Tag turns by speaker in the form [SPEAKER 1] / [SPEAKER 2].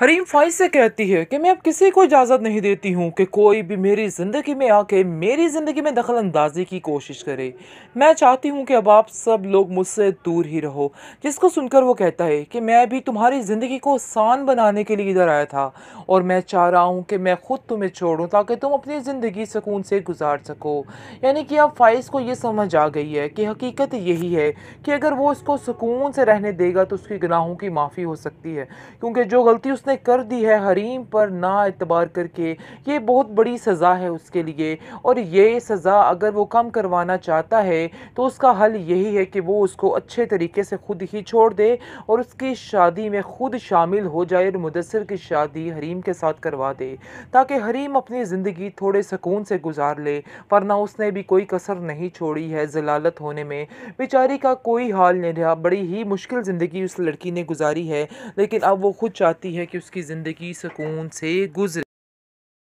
[SPEAKER 1] हरीम फाइज से कहती है कि मैं अब किसी को इजाज़त नहीं देती हूँ कि कोई भी मेरी ज़िंदगी में आके मेरी ज़िंदगी में दखल अंदाजी की कोशिश करे मैं चाहती हूँ कि अब आप सब लोग मुझसे दूर ही रहो जिसको सुनकर वो कहता है कि मैं भी तुम्हारी ज़िंदगी को आसान बनाने के लिए इधर आया था और मैं चाह रहा हूँ कि मैं ख़ुद तुम्हें छोड़ूँ ताकि तुम अपनी ज़िंदगी सुकून से गुजार सको यानी कि अब फाइज को ये समझ आ गई है कि हकीकत यही है कि अगर वो इसको सुकून से रहने देगा तो उसकी गुनाहों की माफ़ी हो सकती है क्योंकि जो गलती उस उसने कर दी है हरीम पर ना एतबार करके ये बहुत बड़ी सज़ा है उसके लिए और ये सज़ा अगर वो कम करवाना चाहता है तो उसका हल यही है कि वो उसको अच्छे तरीके से ख़ुद ही छोड़ दे और उसकी शादी में ख़ुद शामिल हो जाए और मुदसर की शादी हरीम के साथ करवा दे ताकि हरीम अपनी ज़िंदगी थोड़े सकून से गुजार ले वरना उसने भी कोई कसर नहीं छोड़ी है जलालत होने में बेचारी का कोई हाल नहीं रहा बड़ी ही मुश्किल ज़िंदगी उस लड़की ने गुजारी है लेकिन अब वो खुद चाहती है कि कि उसकी ज़िंदगी सुकून से गुजरे